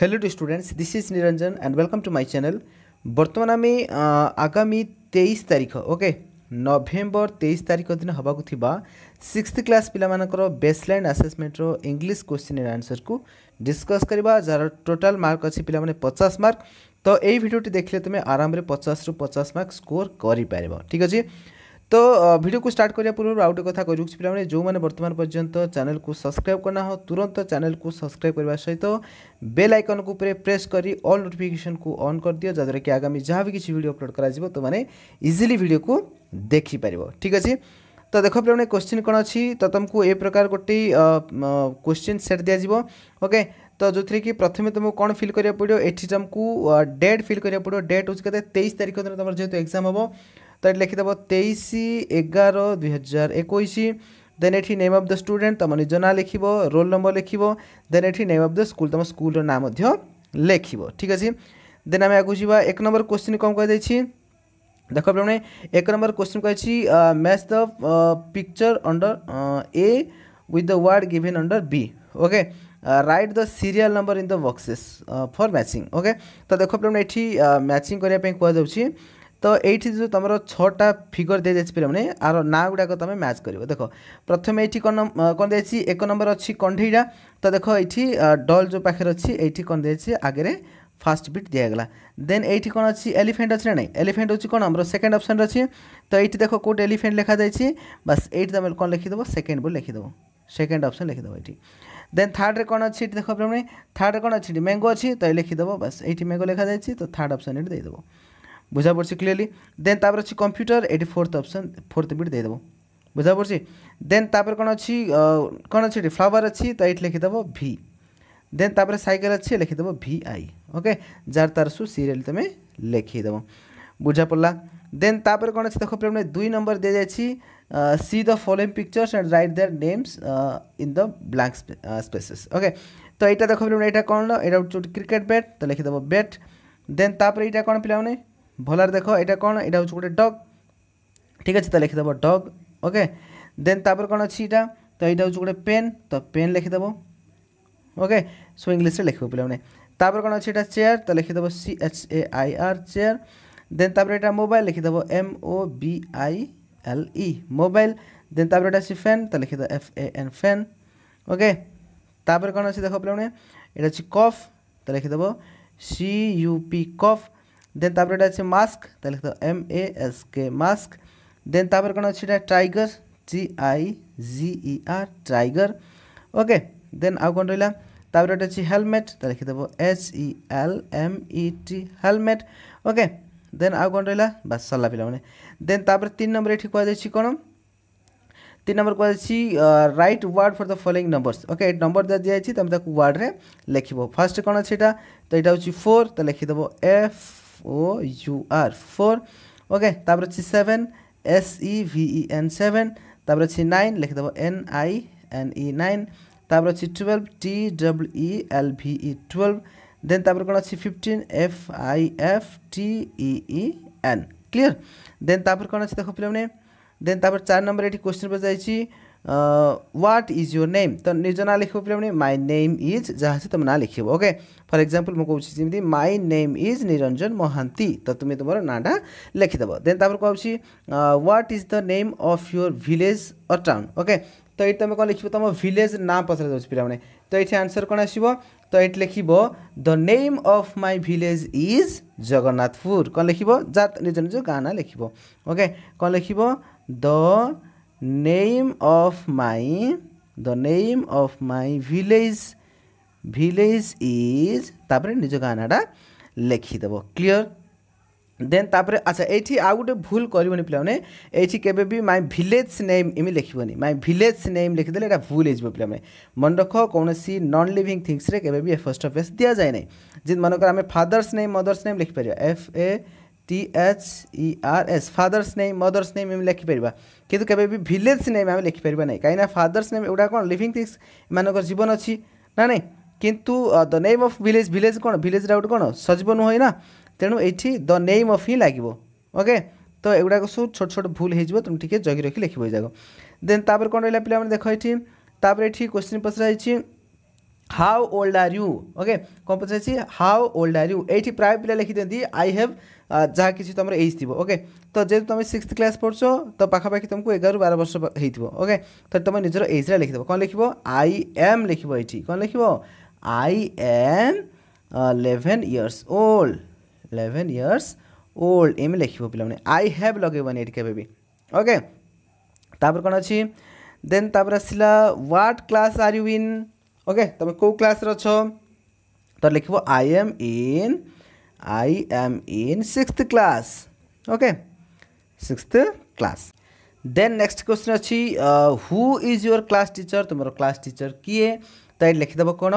Hello students this is Niranjan and welcome to my channel बर्तमान आम आगामी तेईस तारीख ओके नभेम्बर तेईस तारीख दिन हवाक सिक्स क्लास पिला बेसलाइन आसेसमेंटर इंग्लीश क्वेश्चन एंड आंसर को डिस्कस करवा जार टोटाल मार्क अच्छे पे पचास मार्क तो यही भिडियोटी देखने तुम्हें आराम से पचास रु पचास मार्क स्कोर कर ठीक अच्छे तो वीडियो को स्टार्ट करने पूर्व आउ गोटे कथ कहूँ पे जो मैंने वर्तमान पर्यंत चैनल को सब्सक्राइब करना हो तुरंत चैनल को सब्सक्राइब करने सहित बेल आइकन को प्रेस कर अल् नोटिफिकेसन को अन् कर दि जहाँद्वारा कि आगामी जहाँ भी किसी भिडियो अपलोड हो तो मैंने इजिली भिड को देखिपार ठीक अच्छे तो देख पे क्वेश्चन कौन अच्छी तो तुमको ए प्रकार गोटे क्वेश्चन सेट दिजो ओके तो जो थी कि प्रथम तुमको कौन फिल कर पड़ो ये तुमको डेट फिल कर पड़ो डेट हूँ तेईस तारीख दिन तुम जेहतु एक्जाम हम তো এটি লিখে দেব তেইশ এগারো দুই হাজার একুশ দেন এটি নেম অফ দ স্টুডেন্ট তোমার নিজ না লিখব রোল নম্বর লিখব দেন এটি নেম অফ দ স্কুল তোমার স্কুলর নাঁ লিখব ঠিক আছে দেন আমি আগুক যা এক নম্বর কোশ্চিন কম কে देख अपने एक नंबर क्वेश्चन कही match the picture under A with the word given under B okay write the serial number in the boxes for matching okay तो देख अपने ये मैचिंग करने कह ତ ଏଇଠି ଯେଉଁ ତୁମର ଛଅଟା ଫିଗର୍ ଦିଆଯାଇଛି ପିଲାମାନେ ଆର ନାଁ ଗୁଡ଼ାକ ତୁମେ ମ୍ୟାଚ୍ କରିବ ଦେଖ ପ୍ରଥମେ ଏଇଠି କ'ଣ କ'ଣ ଦିଆଯାଇଛି ଏକ ନମ୍ବର ଅଛି କଣ୍ଢେଇଟା ତ ଦେଖ ଏଇଠି ଡଲ୍ ଯେଉଁ ପାଖରେ ଅଛି ଏଇଠି କ'ଣ ଦିଆଯାଇଛି ଆଗରେ ফার্স্ট বিট দিয়া গলা দেন এইটি কোণ অছি এলিফ্যান্ট আছে না এলিফ্যান্ট হচ্ছে কোণ আমার সেকেন্ড অপশন আছে তো এইটি দেখো কোটি এলিফ্যান্ট লেখা যাইছি বাস এইটি তুমি কোণ লিখিদেব সেকেন্ড বলে লিখিদেব সেকেন্ড অপশন লিখিদেব এটি দেন থার্ডরে কোণ অছি এটি দেখো পিলামানে থার্ডরে কোণ অছি ম্যাঙ্গো অছি তো লিখিদেব বাস এইটি ম্যাঙ্গো লেখা যাইছি তো থার্ড অপশন এটি দিয়ে দেবো বুঝা পড়ছে ক্লিয়ারলি দেন তাপরে অছি কম্প্যুটর এটি ফোর্থ অপসন ফোর্থ বিট দিয়ে দেব বুঝা পড়ছে দেন তাপরে কোণ অছি কোণ অছি এটি ফ্লাওয়ার অছি তো এইটি লিখিদেব ভি দেন তাপরে সাইকেল অছি লিখিদেব ভি আই ওকে যার তার সু সিরিয়াল তুমি লিখিদেব বুঝা পড়লা দেন তাপরে কোণ অছি দেখো প্রেমে দুই নম্বর দিয়ে যাইছি see the following pictures and write their names in the blank spaces okay তো এইটা দেখো পিলাମାନେ এইটা কোণ এটা হচ্ছে ক্রিকেট ব্যাট তো লিখিদেব ব্যাট দেন তাপরে এইটা কোণ পিলাମାନେ ভোলার ଦେଖ এটা କ'ଣ এটা হচ্ছে গোটে ডগ ঠিক আছে তা লিখিদেব ডগ ওকে দেন তারপর কোণ আছে এটা তো এটা হচ্ছে গোটে পেন তো পেন লিখিদেব ওকে সো ইংলিশে লিখব পিলামানে তারপর কোণ আছে এটা চেয়ার তো লিখিদেব C H A I R chair then তারপরে এটা মোবাইল লিখিদেব M O B I L E mobile then তারপরে এটা আছে ফ্যান তো লিখিদেব F A N fan okay তারপরে কোণ আছে দেখো পিলামানে এটা হচ্ছে কফ তো লিখিদেব C U P cough then তারপরে এটা আছে মাস্ক তাহলে লিখতে M A S K mask then তারপরে কোন আছে এটা tiger T I G E R tiger okay then আউ কোন রইলা তারপরে এটা আছে হেলমেট তাহলে লিখে দেবো H E L M E T helmet okay then আউ কোন রইলা বাস সরলা পিলামানে দেন তারপরে তিন নম্বর এটি কুযাইছি কোন তিন নম্বর কুযাইছি write word for the following numbers okay এই নম্বর যা দিয়েছি তুমি তাকে ওয়ার্ডরে লিখিব ফার্স্ট কোন আছে এটা তো এটা হচ্ছে ফোর তো লিখে দেবো F O U R four okay তারপর হচ্ছে seven S E V E N তারপর হচ্ছে নাইন লিখে দেবো N I N E nine তারপর হচ্ছে twelve T double E L V E twelve then তারপরে কোন আছে fifteen F I F T E E N clear then তারপরে কোন আছে দেখো পিলামানে দেন তারপর চার নম্বর এটি কোশ্চেন পেয়ে যাইছি व्हाट इज योर नेम त निर्जना लेख्यो भने माइ नेम इज जहाँ से तुम ना लिखे ओके फर एग्जांपल मुझे जमी my name is Niranjan Mahanti तो तुम्हें तुम नाँटा लिखिदेव देन तापर कह what is the name of your village or town okay तो ये तुम कौन लिख तुम भिलेज ना पचार जाऊँ पे तो ये आंसर तो कौन आस तो ये लिख the name of my village is Jagannathpur कौन लिख निज निज गाँ ना लिख ओके कौन लिख the name of my the name of my village village is तापर निज गाना लिखीद क्लीअर देन तापर अच्छा ये आउ गए भूल कर पाने के माइ भिलेज नेम एम लिखे माइ भिलेज नेम लिखीदे ये भूल हो पाने मन रख कौन नन लिविंग थिंगस के फर्स्ट अफ एस दि जाए ना जी मन करें फादर्स नेम मदर्स नेम लिखिपर F A T H E R S father's name mother's name ଆମେ ଲେଖିପାରିବା କିନ୍ତୁ କେବେ ବି ଭିଲେଜ୍ ନେମ୍ ଆମେ ଲେଖିପାରିବା ନାହିଁ କାହିଁକିନା ଫାଦର୍ସ ନେମ୍ ଏଗୁଡ଼ା କ'ଣ ଲିଭିଂ ଥିଙ୍ଗସ୍ ଏମାନଙ୍କର ଜୀବନ ଅଛି ନା ନାହିଁ କିନ୍ତୁ the name of village village କ'ଣ ଭିଲେଜ୍ଟା ଗୋଟେ କ'ଣ ସଜୀବ ନୁହେଁ ନା ତେଣୁ ଏଇଠି ଦ ନେମ୍ ଅଫ୍ ହିଁ ଲାଗିବ ଓକେ ତ ଏଗୁଡ଼ାକ ସବୁ ଛୋଟ ଛୋଟ ଭୁଲ ହେଇଯିବ ତୁମେ ଟିକେ ଜଗି ରଖି ଲେଖିବ ଏଯାକ ଦେନ୍ ତାପରେ କ'ଣ ରହିଲା ପିଲାମାନେ ଦେଖ ଏଠି ତାପରେ ଏଠି କ୍ୱେଶ୍ଚିନ୍ ପଚରା ହେଇଛି how old are you okay କ'ଣ ପଚାରିଛି ହାଉ ଓଲ୍ଡ ଆର୍ ୟୁ ଏଇଠି ପ୍ରାୟ ପିଲା ଲେଖିଦିଅନ୍ତି ଆଇ ହେଭ୍ ଯାହା କିଛି ତୁମର ଏଜ୍ ଥିବ ଓକେ ତ ଯେହେତୁ ତୁମେ ସିକ୍ସଥ କ୍ଲାସ୍ ପଢ଼ୁଛ ତ ପାଖାପାଖି ତୁମକୁ ଏଗାରରୁ ବାର ବର୍ଷ ହେଇଥିବ ଓକେ ତ ତୁମେ ନିଜର ଏଜ୍ରେ ଲେଖିଦେବ କ'ଣ ଲେଖିବ ଆଇ ଏମ୍ ଲେଖିବ ଏଇଠି କ'ଣ ଲେଖିବ I am eleven years old eleven years old ଏମିତି ଲେଖିବ ପିଲାମାନେ ଆଇ ହ୍ୟାଭ୍ ଲଗେଇବନି ଏଠି କେବେ ବି ଓକେ ତାପରେ କ'ଣ ଅଛି ଦେନ୍ ତାପରେ ଆସିଲା what class are you in okay तुम कौ क्लास अच्छ तो लिख I am in I am in six class okay six class then next question अच्छी who is your class teacher तुम क्लास टीचर किए तो ये लिखिदेव कौन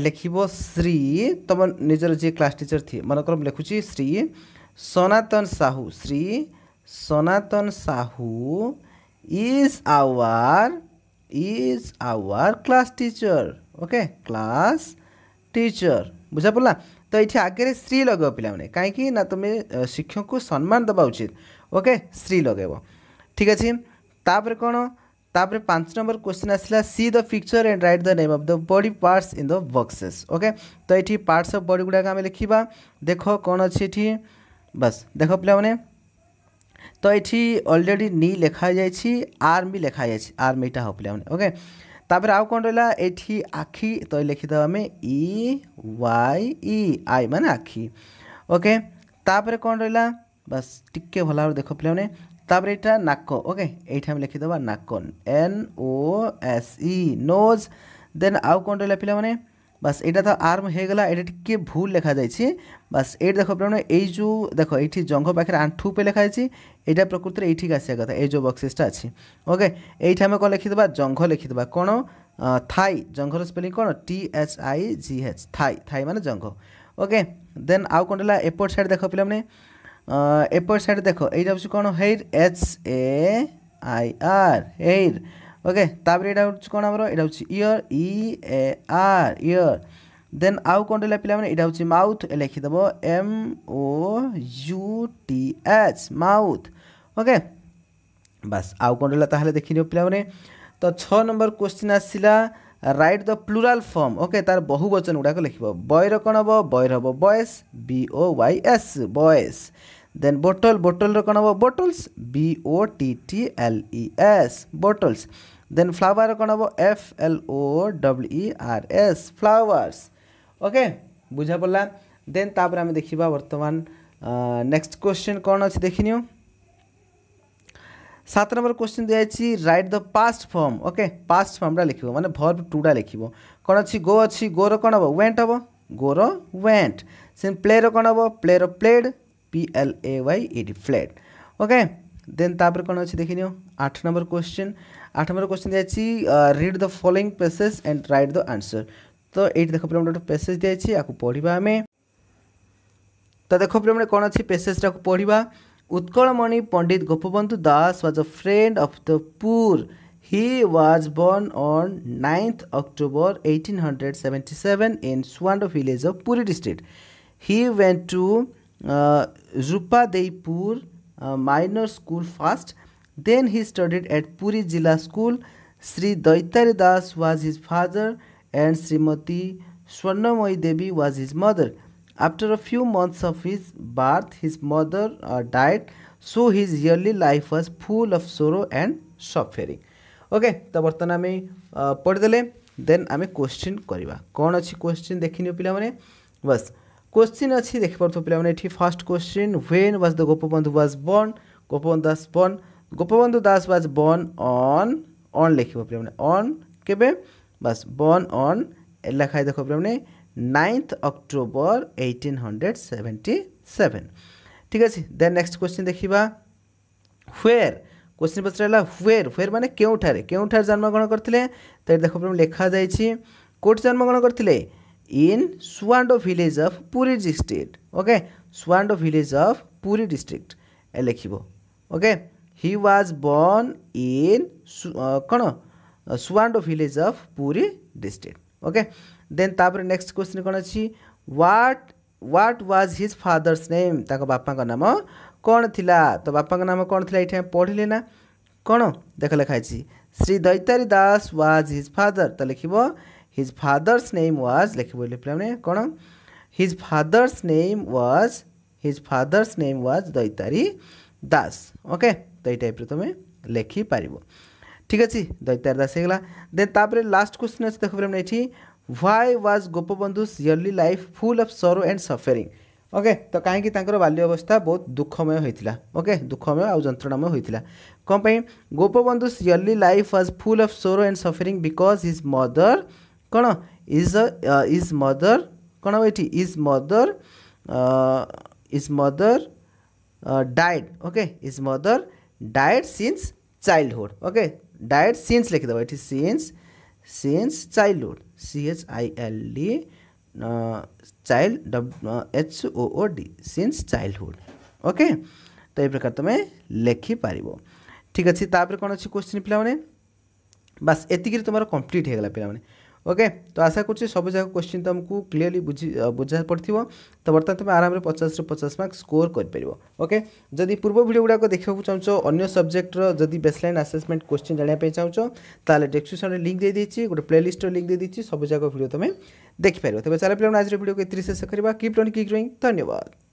लिख श्री तुम निजर जी क्लास टीचर थी मनकर लिखुची Shri Sanatan Sahu Shri Sanatan Sahu is our is our class teacher okay class teacher বুঝা পড়লা তো এটি আগে শ্রী লগাইব পিলামানে কাইকি না তুমি শিক্ষককে সম্মান দেওয়া উচিত ওকে শ্রী লগাইব ঠিক আছে তাপরে কোণ তাপরে পাঁচ নম্বর কোশ্চেন আসলা see the picture and write the name of the body parts in the boxes okay তো এটি পার্টস অফ বডি গুড়া আমি লিখবা দেখ কোণ অছি এটি বাস দেখ পিলামানে ତ ଏଠି ଅଲରେଡ଼ି ନି ଲେଖାଯାଇଛି ଆର୍ମି ଲେଖାଯାଇଛି ଆର୍ମିଟା ହେବ ପିଲାମାନେ ଓକେ ତାପରେ ଆଉ କ'ଣ ରହିଲା ଏଠି ଆଖି ତ ଲେଖିଦେବା ଆମେ ଇ ୱାଇ ଇ ଆଇ ମାନେ ଆଖି ଓକେ ତାପରେ କ'ଣ ରହିଲା ବାସ୍ ଟିକେ ଭଲ ଭାବରେ ଦେଖ ପିଲାମାନେ ତାପରେ ଏଇଟା ନାକ ଓକେ ଏଇଠି ଆମେ ଲେଖିଦେବା ନାକ N O S E nose then ଆଉ କ'ଣ ରହିଲା ପିଲାମାନେ বাস এটা তো আর্ম হয়েগলা এটা টিকি ভুল লেখা যাইছি বাস এইটা দেখো পিলামানে এই যে দেখো এইটি জঙ্ঘ পাখে আঁঠু উপরে লেখা যাইছি এইটা প্রকৃতির এইঠিকি আসা কথা এই যে বক্সেসটা আছে ওকে এইটা আমি কম লিখিদেবা জঙ্ঘ লিখিদেবা কোণ থাই জঙ্ঘর স্পেলিং কোণ T H I G H thigh thigh মানে জঙ্ঘ ওকে দেন আউ কোণ লা এপট সাইড দেখো পিলামানে এপট সাইড দেখো এইটা হচ্ছে কোণ hair H A I R hair okay ତାପରେ ଏଇଟା ହେଉଛି କ'ଣ ଆମର ଏଇଟା ହେଉଛି ଇୟର୍ ଇ ଏ ଆର୍ ଇୟର୍ ଦେନ୍ ଆଉ କ'ଣ ରହିଲା ପିଲାମାନେ ଏଇଟା ହେଉଛି ମାଉଥ୍ ଲେଖିଦେବ M O U T H mouth okay ବାସ୍ ଆଉ କ'ଣ ରହିଲା ତାହେଲେ ଦେଖିନିଅ ପିଲାମାନେ ତ ଛଅ ନମ୍ବର କ୍ୱେଶ୍ଚିନ୍ ଆସିଲା write the plural form okay ତା'ର ବହୁବଚନ ଗୁଡ଼ାକ ଲେଖିବ ବୟର କ'ଣ ହେବ ବୟର ହେବ boys B O Y S boys then bottle ବୋଟଲ୍ର କ'ଣ ହେବ bottles B O T T L E S bottles then flower କ'ଣ ହେବ F L O W E R S flowers okay ବୁଝା ପଡ଼ିଲା ଦେନ୍ ତାପରେ ଆମେ ଦେଖିବା ବର୍ତ୍ତମାନ ନେକ୍ସଟ କ୍ୱେଶ୍ଚିନ୍ କ'ଣ ଅଛି ଦେଖିନିଅ সাত নম্বর কোশ্চিন দিয়েছি write the past form okay past ফর্মটা লিখব মানে ভর্ব টুটা লিখব কোণ অছি গো অছি গোর কোণ হব ওয়েন্ট হব গোর ওয়েন্ট সেম প্লের কোণ হব প্লের played P L A Y ED played okay then তাপরে কোণ অছে দেখি নিও আট নম্বর কোশ্চেন আট নম্বর কোশ্চেন দিয়েছি read the following passage and write the answer তো এইটি দেখ পিলা গোটে পেসেজ দিয়েছি আকু পড়িবা আমি তো দেখ পিলা কোণ অছে পেসেজটা পড়িবা Utkalmani Pandit Gopabandhu Das was a friend of the poor he was born on ninth October eighteen hundred seventy seven in Suando village of Puri district he went to Rupadeipur minor school first. Then he studied at Puri Jilla School. Sri Daitari Das was his father and Srimati Swarnamai Devi was his mother. After a few months of his birth, his mother uh, died, so his yearly life was full of sorrow and suffering. Okay तो बर्तमान आम पढ़ीदे then आम question करवा कौन अच्छी question देखनी पाने बस क्वेश्चन अच्छी देखिपे पे first question when was the Gopabandhu was born Gopabandhu Das born Gopabandhu Das was born on on ଲେଖିବ ପିଲାମାନେ ଅନ୍ କେବେ ବାସ୍ ବନ୍ ଅନ୍ ଲେଖା ହେଇ ଦେଖ ପିଲାମାନେ ninth October eighteen hundred seventy seven ଠିକ୍ ଅଛି ଦେନ୍ ନେକ୍ସଟ କ୍ୱେଶ୍ଚିନ୍ ଦେଖିବା ହ୍ୱେର୍ କ୍ୱେଶ୍ଚିନ୍ ପଚରାଇଲା ହ୍ୱେର୍ ହ୍ୱେର୍ ମାନେ କେଉଁଠାରେ କେଉଁଠାରେ ଜନ୍ମଗ୍ରହଣ କରିଥିଲେ ତ ଏଠି ଦେଖ ପିଲାମାନେ ଲେଖାଯାଇଛି କେଉଁଠି ଜନ୍ମଗ୍ରହଣ କରିଥିଲେ in Swando village of Puri district okay Swando village of Puri district. लेखिबो okay he was born in कौन Suando village of Puri district okay then तापर नेक्स्ट क्वेश्चन कौन अच्छी what what was his father's name ताको बापा का नाम कौन थिला तो बापा का नाम कौन थिला इठे पढ़ले ना कौन देख लिखा Shri Daitari Das was his father तो लिखिबो हिज फादर्स नेम वाज लिखिबोले पिलाने कोन his father's name was his father's name was Daitari Das okay तो ये तुम लेखिपार ठीक अच्छे दैतारी दास होगा देन तापर लास्ट क्वेश्चन अच्छे देख पारे ये why was Gopabandhu's early life full of sorrow and suffering okay तो कहीं बाल्य अवस्था बहुत दुखमय होता ओके दुखमय आउ जंत्रणामय होता कौप Gopabandhu's early life was full of sorrow and suffering because his mother କ'ଣ ଇଜ୍ ଇଜ୍ ମଦର କ'ଣ ହେବ ଏଠି his mother his mother died okay his mother died since childhood okay died since ଲେଖିଦେବ ଏଠି since since childhood C H I L D child H O O D since childhood okay तो ये प्रकार तुम लेखिपार ठीक अच्छे तापर कौन अच्छी क्वेश्चन पे बास एतिक तुम कम्प्लीट हो गला पे ଓକେ ତ ଆଶା କରୁଛି ସବୁଯାକ କ୍ୱେଶ୍ଚିନ୍ ତୁମକୁ କ୍ଲିୟରଲି ବୁଝି ବୁଝା ପଡ଼ିଥିବ ତ ବର୍ତ୍ତମାନ ତୁମେ ଆରାମରେ ପଚାଶରୁ ପଚାଶ ମାର୍କ ସ୍କୋର କରିପାରିବ ଓକେ ଯଦି ପୂର୍ବ ଭିଡ଼ିଓ ଗୁଡ଼ାକ ଦେଖିବାକୁ ଚାହୁଁଛ ଅନ୍ୟ ସବଜେକ୍ଟର ଯଦି ବେସ୍ଲାଇନ୍ ଆସେସମେଣ୍ଟ କ୍ୱେଶ୍ଚିନ୍ ଜାଣିବା ପାଇଁ ଚାହୁଁଛ ତାହେଲେ ଡେସ୍କ୍ରିପସନ୍ରେ ଲିଙ୍କ୍ ଦେଇଦେଇଛି ଗୋଟେ ପ୍ଲେଲିଷ୍ଟର ଲିଙ୍କ୍ ଦେଇଦେଇଛି ସବୁଯାକ ଭିଡ଼ିଓ ତୁମେ ଦେଖିପାରିବ ତେବେ ଚାଲ ପିଲାମାନେ ଆଜିର ଭିଡ଼ିଓକୁ ଏଥିରେ ଶେଷ କରିବା କିପ୍ ରନ୍ କିକ୍ ଡ୍ରଇଂ ଧନ୍ୟବାଦ